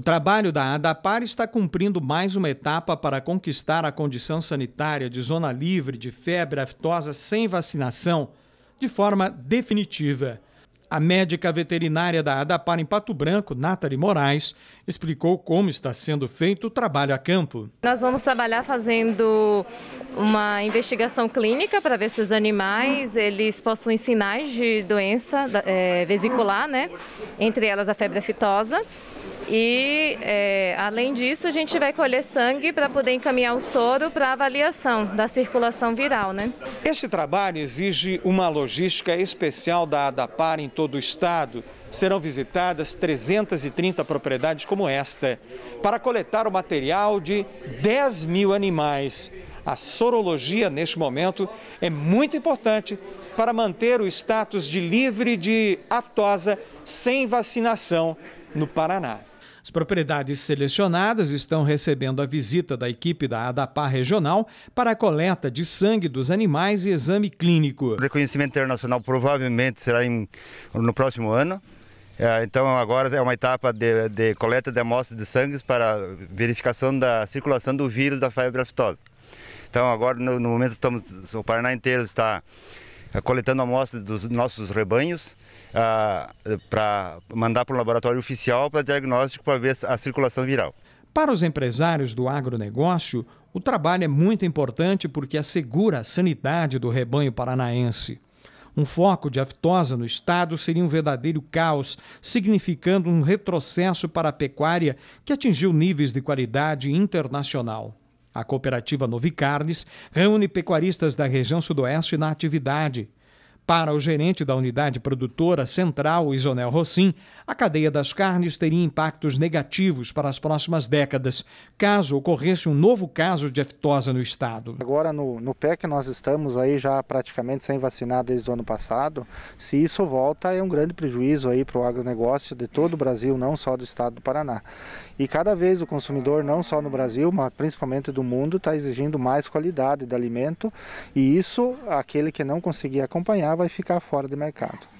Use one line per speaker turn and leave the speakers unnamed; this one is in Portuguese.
O trabalho da ADAPAR está cumprindo mais uma etapa para conquistar a condição sanitária de zona livre de febre aftosa sem vacinação de forma definitiva. A médica veterinária da ADAPAR em Pato Branco, Nathalie Moraes, explicou como está sendo feito o trabalho a campo.
Nós vamos trabalhar fazendo uma investigação clínica para ver se os animais eles possuem sinais de doença é, vesicular, né? entre elas a febre aftosa. E, é, além disso, a gente vai colher sangue para poder encaminhar o soro para avaliação da circulação viral. Né?
Este trabalho exige uma logística especial da ADAPAR em todo o estado. Serão visitadas 330 propriedades como esta, para coletar o material de 10 mil animais. A sorologia, neste momento, é muito importante para manter o status de livre de aftosa sem vacinação no Paraná. As propriedades selecionadas estão recebendo a visita da equipe da ADAPA regional para a coleta de sangue dos animais e exame clínico. O reconhecimento internacional provavelmente
será em, no próximo ano. É, então agora é uma etapa de, de coleta de amostras de sangue para verificação da circulação do vírus da febre aftosa. Então agora no, no momento estamos, o Paraná inteiro está coletando amostras dos nossos rebanhos ah, para mandar para o laboratório oficial para diagnóstico para ver
a circulação viral. Para os empresários do agronegócio, o trabalho é muito importante porque assegura a sanidade do rebanho paranaense. Um foco de aftosa no estado seria um verdadeiro caos, significando um retrocesso para a pecuária que atingiu níveis de qualidade internacional. A cooperativa Novicarnes reúne pecuaristas da região sudoeste na atividade. Para o gerente da unidade produtora central, Isonel Rossim, a cadeia das carnes teria impactos negativos para as próximas décadas, caso ocorresse um novo caso de aftosa no estado.
Agora, no, no pé que nós estamos aí já praticamente sem vacinar desde o ano passado, se isso volta, é um grande prejuízo aí para o agronegócio de todo o Brasil, não só do estado do Paraná. E cada vez o consumidor, não só no Brasil, mas principalmente do mundo, está exigindo mais qualidade de alimento, e isso, aquele que não conseguir acompanhar, vai ficar fora do mercado.